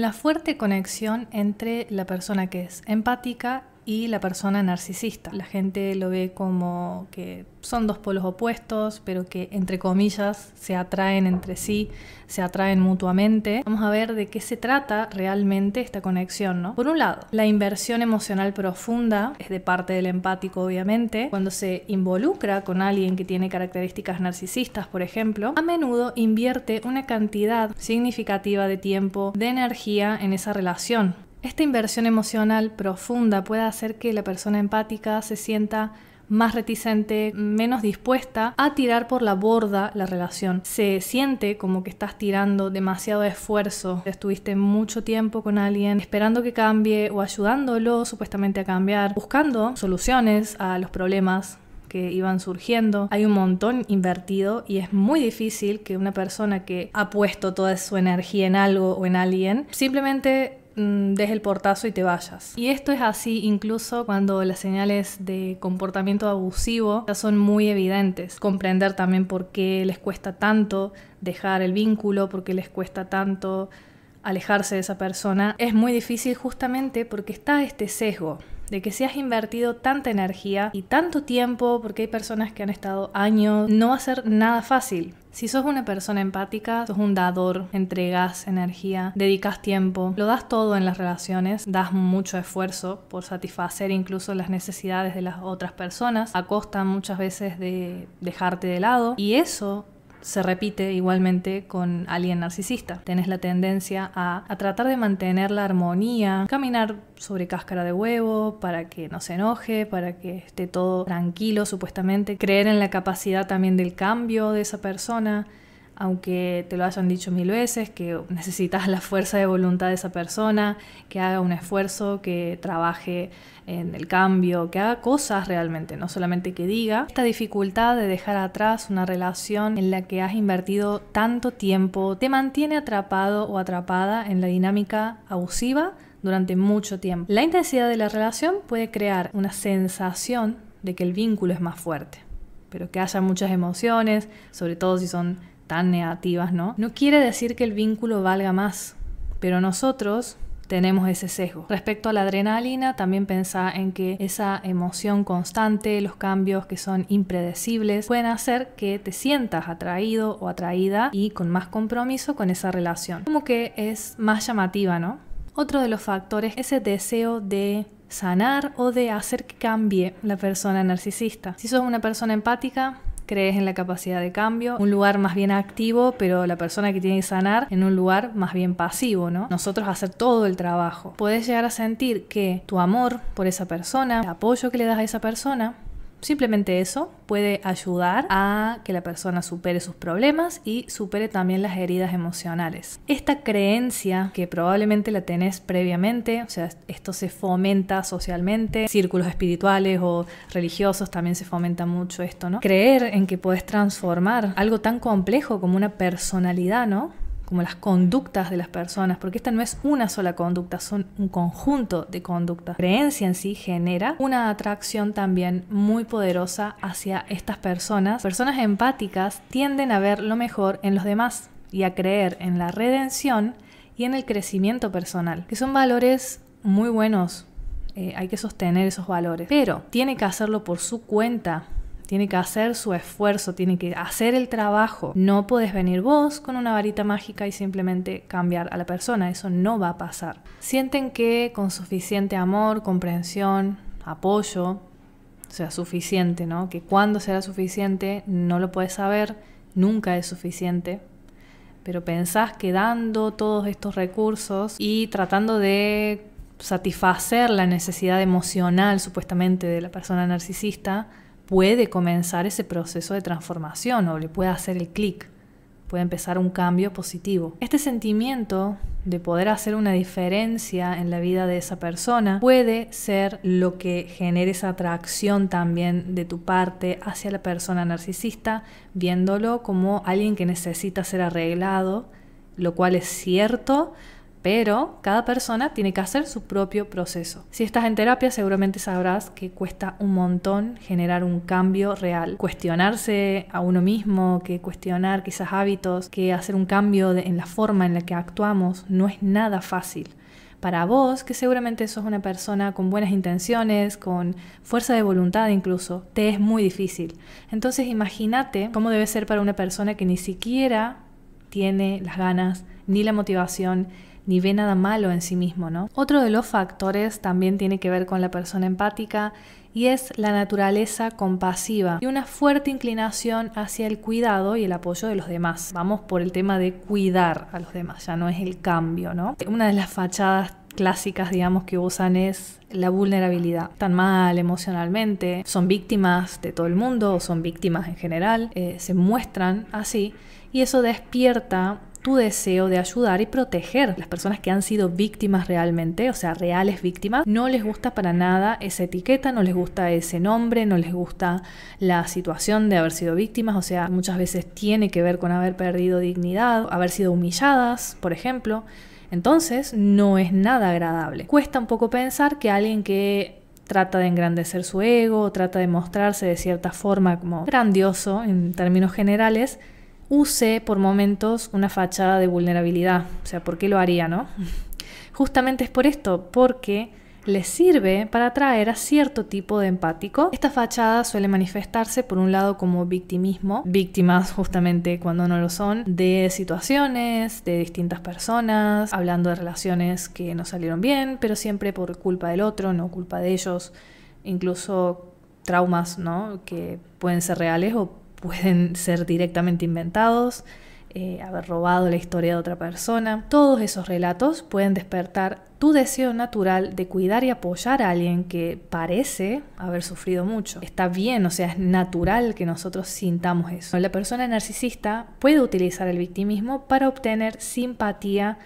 la fuerte conexión entre la persona que es empática y la persona narcisista. La gente lo ve como que son dos polos opuestos, pero que entre comillas se atraen entre sí, se atraen mutuamente. Vamos a ver de qué se trata realmente esta conexión, ¿no? Por un lado, la inversión emocional profunda es de parte del empático, obviamente. Cuando se involucra con alguien que tiene características narcisistas, por ejemplo, a menudo invierte una cantidad significativa de tiempo, de energía en esa relación esta inversión emocional profunda puede hacer que la persona empática se sienta más reticente, menos dispuesta a tirar por la borda la relación. Se siente como que estás tirando demasiado esfuerzo, estuviste mucho tiempo con alguien esperando que cambie o ayudándolo supuestamente a cambiar, buscando soluciones a los problemas que iban surgiendo. Hay un montón invertido y es muy difícil que una persona que ha puesto toda su energía en algo o en alguien simplemente Mm, des el portazo y te vayas. Y esto es así incluso cuando las señales de comportamiento abusivo ya son muy evidentes. Comprender también por qué les cuesta tanto dejar el vínculo, por qué les cuesta tanto alejarse de esa persona, es muy difícil justamente porque está este sesgo de que si has invertido tanta energía y tanto tiempo, porque hay personas que han estado años, no va a ser nada fácil. Si sos una persona empática, sos un dador, entregas energía, dedicas tiempo, lo das todo en las relaciones, das mucho esfuerzo por satisfacer incluso las necesidades de las otras personas, a costa muchas veces de dejarte de lado y eso se repite igualmente con alguien narcisista. Tenés la tendencia a, tratar de mantener la armonía, caminar sobre cáscara de huevo para que no se enoje, para que esté todo tranquilo supuestamente, creer en la capacidad también del cambio de esa persona aunque te lo hayan dicho mil veces, que necesitas la fuerza de voluntad de esa persona, que haga un esfuerzo, que trabaje en el cambio, que haga cosas realmente, no solamente que diga. Esta dificultad de dejar atrás una relación en la que has invertido tanto tiempo te mantiene atrapado o atrapada en la dinámica abusiva durante mucho tiempo. La intensidad de la relación puede crear una sensación de que el vínculo es más fuerte, pero que haya muchas emociones, sobre todo si son tan negativas, ¿no? No quiere decir que el vínculo valga más, pero nosotros tenemos ese sesgo. Respecto a la adrenalina, también pensá en que esa emoción constante, los cambios que son impredecibles, pueden hacer que te sientas atraído o atraída y con más compromiso con esa relación. Como que es más llamativa, ¿no? Otro de los factores es el deseo de sanar o de hacer que cambie la persona narcisista. Si sos una persona empática, crees en la capacidad de cambio, un lugar más bien activo, pero la persona que tiene que sanar en un lugar más bien pasivo, ¿no? Nosotros hacer todo el trabajo. Puedes llegar a sentir que tu amor por esa persona, el apoyo que le das a esa persona, Simplemente eso puede ayudar a que la persona supere sus problemas y supere también las heridas emocionales. Esta creencia que probablemente la tenés previamente, o sea, esto se fomenta socialmente, círculos espirituales o religiosos también se fomenta mucho esto, ¿no? Creer en que puedes transformar algo tan complejo como una personalidad, ¿no? como las conductas de las personas, porque esta no es una sola conducta, son un conjunto de conductas. creencia en sí genera una atracción también muy poderosa hacia estas personas. Personas empáticas tienden a ver lo mejor en los demás y a creer en la redención y en el crecimiento personal, que son valores muy buenos. Eh, hay que sostener esos valores, pero tiene que hacerlo por su cuenta tiene que hacer su esfuerzo, tiene que hacer el trabajo. No puedes venir vos con una varita mágica y simplemente cambiar a la persona, eso no va a pasar. Sienten que con suficiente amor, comprensión, apoyo, sea suficiente, ¿no? Que cuando será suficiente no lo puedes saber, nunca es suficiente. Pero pensás que dando todos estos recursos y tratando de satisfacer la necesidad emocional supuestamente de la persona narcisista, puede comenzar ese proceso de transformación o le puede hacer el clic, puede empezar un cambio positivo. Este sentimiento de poder hacer una diferencia en la vida de esa persona puede ser lo que genere esa atracción también de tu parte hacia la persona narcisista, viéndolo como alguien que necesita ser arreglado, lo cual es cierto, pero cada persona tiene que hacer su propio proceso. Si estás en terapia seguramente sabrás que cuesta un montón generar un cambio real. Cuestionarse a uno mismo, que cuestionar quizás hábitos, que hacer un cambio en la forma en la que actuamos no es nada fácil para vos, que seguramente sos una persona con buenas intenciones, con fuerza de voluntad incluso, te es muy difícil. Entonces imagínate cómo debe ser para una persona que ni siquiera tiene las ganas ni la motivación ni ve nada malo en sí mismo, ¿no? Otro de los factores también tiene que ver con la persona empática y es la naturaleza compasiva y una fuerte inclinación hacia el cuidado y el apoyo de los demás. Vamos por el tema de cuidar a los demás, ya no es el cambio, ¿no? Una de las fachadas clásicas, digamos, que usan es la vulnerabilidad. Están mal emocionalmente, son víctimas de todo el mundo, son víctimas en general, eh, se muestran así, y eso despierta tu deseo de ayudar y proteger. Las personas que han sido víctimas realmente, o sea, reales víctimas, no les gusta para nada esa etiqueta, no les gusta ese nombre, no les gusta la situación de haber sido víctimas, o sea, muchas veces tiene que ver con haber perdido dignidad, haber sido humilladas, por ejemplo. Entonces, no es nada agradable. Cuesta un poco pensar que alguien que trata de engrandecer su ego, trata de mostrarse de cierta forma como grandioso en términos generales, use por momentos una fachada de vulnerabilidad. O sea, ¿por qué lo haría, no? Justamente es por esto, porque les sirve para atraer a cierto tipo de empático. Esta fachada suele manifestarse por un lado como victimismo, víctimas justamente cuando no lo son, de situaciones, de distintas personas, hablando de relaciones que no salieron bien, pero siempre por culpa del otro, no culpa de ellos, incluso traumas, ¿no? Que pueden ser reales o pueden ser directamente inventados, eh, haber robado la historia de otra persona. Todos esos relatos pueden despertar tu deseo natural de cuidar y apoyar a alguien que parece haber sufrido mucho. Está bien, o sea, es natural que nosotros sintamos eso. La persona narcisista puede utilizar el victimismo para obtener simpatía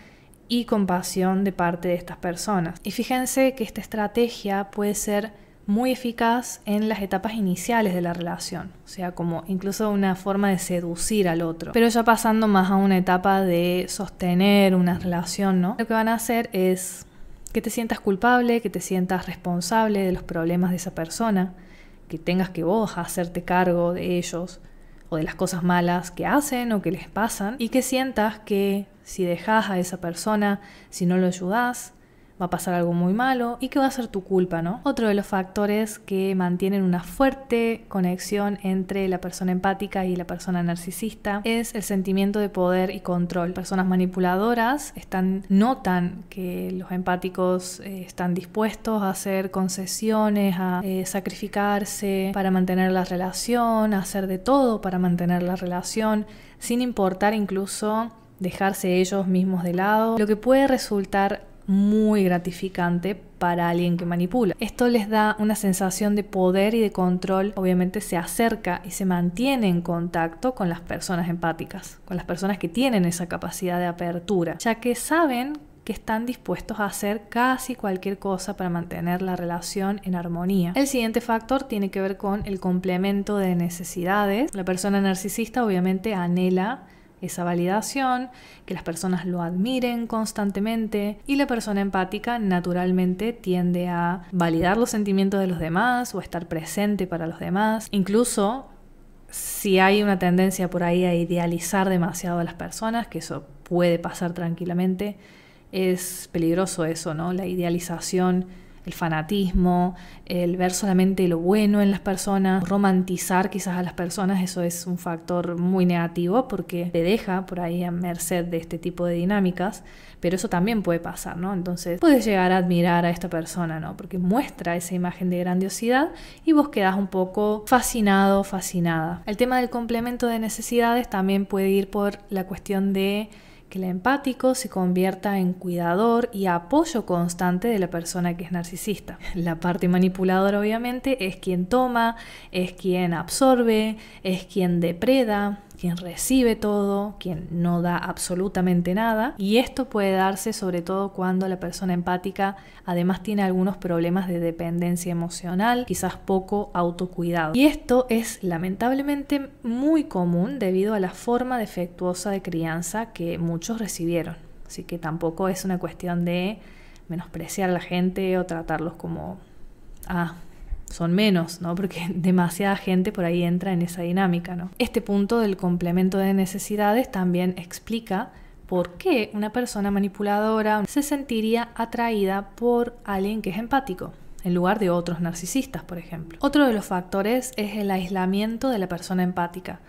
y compasión de parte de estas personas. Y fíjense que esta estrategia puede ser muy eficaz en las etapas iniciales de la relación, o sea, como incluso una forma de seducir al otro, pero ya pasando más a una etapa de sostener una relación, ¿no? Lo que van a hacer es que te sientas culpable, que te sientas responsable de los problemas de esa persona, que tengas que vos hacerte cargo de ellos o de las cosas malas que hacen o que les pasan y que sientas que si dejas a esa persona, si no lo ayudas, va a pasar algo muy malo y que va a ser tu culpa, ¿no? Otro de los factores que mantienen una fuerte conexión entre la persona empática y la persona narcisista es el sentimiento de poder y control. Personas manipuladoras están, notan que los empáticos eh, están dispuestos a hacer concesiones, a eh, sacrificarse para mantener la relación, a hacer de todo para mantener la relación, sin importar incluso dejarse ellos mismos de lado, lo que puede resultar muy gratificante para alguien que manipula. Esto les da una sensación de poder y de control, obviamente se acerca y se mantiene en contacto con las personas empáticas, con las personas que tienen esa capacidad de apertura, ya que saben que están dispuestos a hacer casi cualquier cosa para mantener la relación en armonía. El siguiente factor tiene que ver con el complemento de necesidades. La persona narcisista obviamente anhela esa validación, que las personas lo admiren constantemente y la persona empática naturalmente tiende a validar los sentimientos de los demás o estar presente para los demás. Incluso si hay una tendencia por ahí a idealizar demasiado a las personas, que eso puede pasar tranquilamente, es peligroso eso, ¿no? La idealización el fanatismo, el ver solamente lo bueno en las personas, romantizar quizás a las personas, eso es un factor muy negativo porque te deja por ahí a merced de este tipo de dinámicas, pero eso también puede pasar, ¿no? Entonces puedes llegar a admirar a esta persona, ¿no? Porque muestra esa imagen de grandiosidad y vos quedás un poco fascinado, fascinada. El tema del complemento de necesidades también puede ir por la cuestión de que el empático se convierta en cuidador y apoyo constante de la persona que es narcisista. La parte manipuladora obviamente es quien toma, es quien absorbe, es quien depreda, quien recibe todo, quien no da absolutamente nada. Y esto puede darse sobre todo cuando la persona empática además tiene algunos problemas de dependencia emocional, quizás poco autocuidado. Y esto es lamentablemente muy común debido a la forma defectuosa de crianza que muchos recibieron. Así que tampoco es una cuestión de menospreciar a la gente o tratarlos como, ah, son menos, ¿no? Porque demasiada gente por ahí entra en esa dinámica, ¿no? Este punto del complemento de necesidades también explica por qué una persona manipuladora se sentiría atraída por alguien que es empático en lugar de otros narcisistas, por ejemplo. Otro de los factores es el aislamiento de la persona empática.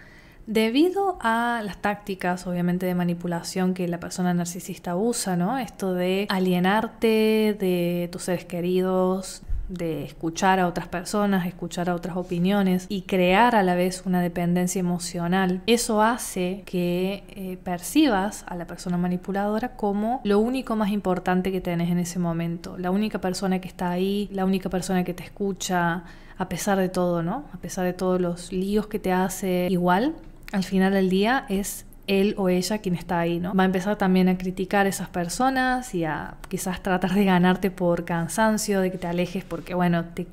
Debido a las tácticas, obviamente, de manipulación que la persona narcisista usa, ¿no? Esto de alienarte de tus seres queridos, de escuchar a otras personas, escuchar a otras opiniones y crear a la vez una dependencia emocional, eso hace que eh, percibas a la persona manipuladora como lo único más importante que tenés en ese momento, la única persona que está ahí, la única persona que te escucha, a pesar de todo, ¿no? A pesar de todos los líos que te hace igual, al final del día es él o ella quien está ahí, ¿no? Va a empezar también a criticar a esas personas y a quizás tratar de ganarte por cansancio, de que te alejes porque, bueno, te,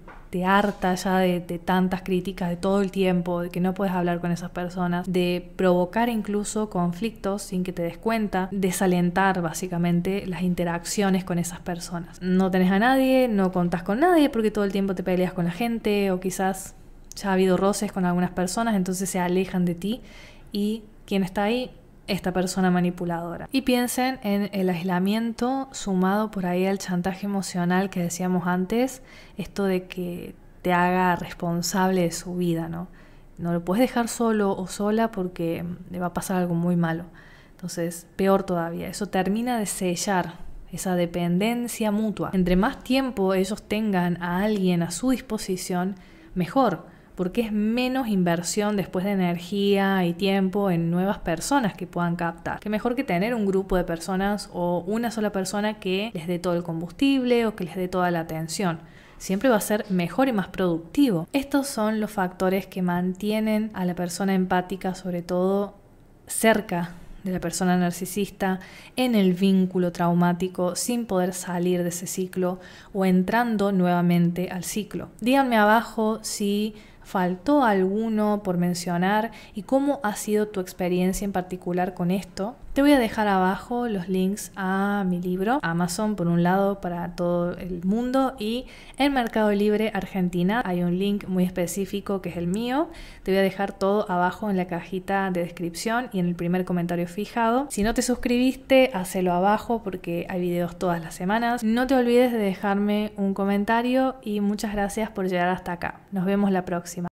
harta ya de, de, tantas críticas de todo el tiempo, de que no puedes hablar con esas personas, de provocar incluso conflictos sin que te des cuenta, desalentar básicamente las interacciones con esas personas. No tenés a nadie, no contás con nadie porque todo el tiempo te peleas con la gente o quizás ya ha habido roces con algunas personas, entonces se alejan de ti y ¿Quién está ahí? Esta persona manipuladora. Y piensen en el aislamiento sumado por ahí al chantaje emocional que decíamos antes, esto de que te haga responsable de su vida, ¿no? No lo puedes dejar solo o sola porque le va a pasar algo muy malo. Entonces, peor todavía, eso termina de sellar esa dependencia mutua. Entre más tiempo ellos tengan a alguien a su disposición, mejor porque es menos inversión después de energía y tiempo en nuevas personas que puedan captar. Que mejor que tener un grupo de personas o una sola persona que les dé todo el combustible o que les dé toda la atención siempre va a ser mejor y más productivo. Estos son los factores que mantienen a la persona empática, sobre todo cerca de la persona narcisista, en el vínculo traumático, sin poder salir de ese ciclo o entrando nuevamente al ciclo. Díganme abajo si ¿Faltó alguno por mencionar? ¿Y cómo ha sido tu experiencia en particular con esto? Te voy a dejar abajo los links a mi libro, Amazon por un lado para todo el mundo y en Mercado Libre Argentina hay un link muy específico que es el mío. Te voy a dejar todo abajo en la cajita de descripción y en el primer comentario fijado. Si no te suscribiste, hacelo abajo porque hay videos todas las semanas. No te olvides de dejarme un comentario y muchas gracias por llegar hasta acá. Nos vemos la próxima.